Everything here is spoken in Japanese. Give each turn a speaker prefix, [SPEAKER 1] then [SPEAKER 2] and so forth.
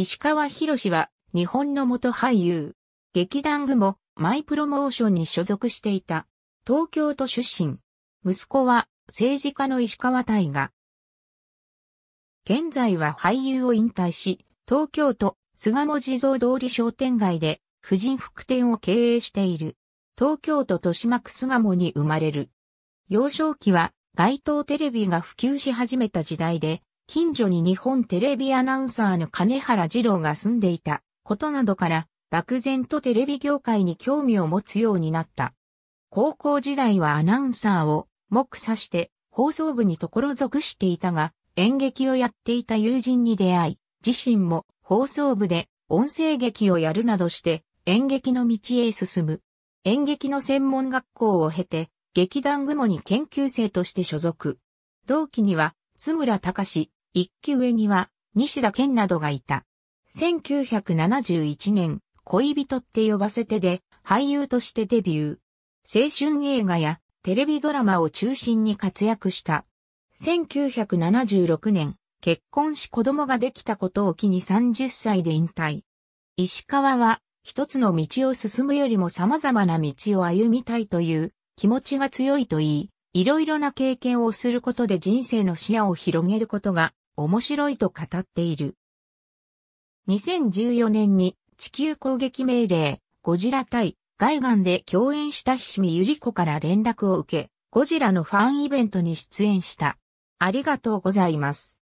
[SPEAKER 1] 石川博士は日本の元俳優。劇団具もマイプロモーションに所属していた。東京都出身。息子は政治家の石川大河。現在は俳優を引退し、東京都菅野地蔵通り商店街で婦人服店を経営している。東京都豊島区巣鴨に生まれる。幼少期は街頭テレビが普及し始めた時代で近所に日本テレビアナウンサーの金原二郎が住んでいたことなどから、漠然とテレビ業界に興味を持つようになった。高校時代はアナウンサーを目指して放送部にところ属していたが、演劇をやっていた友人に出会い、自身も放送部で音声劇をやるなどして演劇の道へ進む。演劇の専門学校を経て、劇団雲に研究生として所属。同期には、津村隆一期上には西田健などがいた。1971年、恋人って呼ばせてで俳優としてデビュー。青春映画やテレビドラマを中心に活躍した。1976年、結婚し子供ができたことを機に30歳で引退。石川は一つの道を進むよりも様々な道を歩みたいという気持ちが強いといい、いろいろな経験をすることで人生の視野を広げることが面白いと語っている。2014年に地球攻撃命令、ゴジラ対外岸で共演したし見ゆじ子から連絡を受け、ゴジラのファンイベントに出演した。ありがとうございます。